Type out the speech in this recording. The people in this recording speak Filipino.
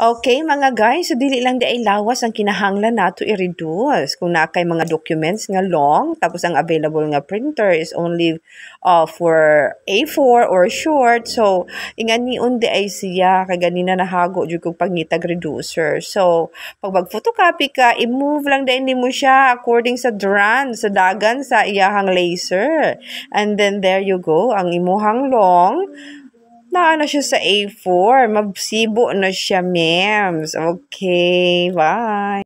Okay mga guys, so dili lang di ay lawas ang kinahanglan nato i-reduce. Kung na kay mga documents nga long, tapos ang available nga printer is only uh, for A4 or short. So, ingan ni undi ay siya, kay ganina nahago jud kong pagngitag reducer. So, pag mag photocopy ka, i-move lang din mo siya according sa dran, sa dagan, sa iyahang laser. And then there you go, ang imuhang long, Naano siya sa A4. Mabsibo na siya, ma'am. Okay, bye.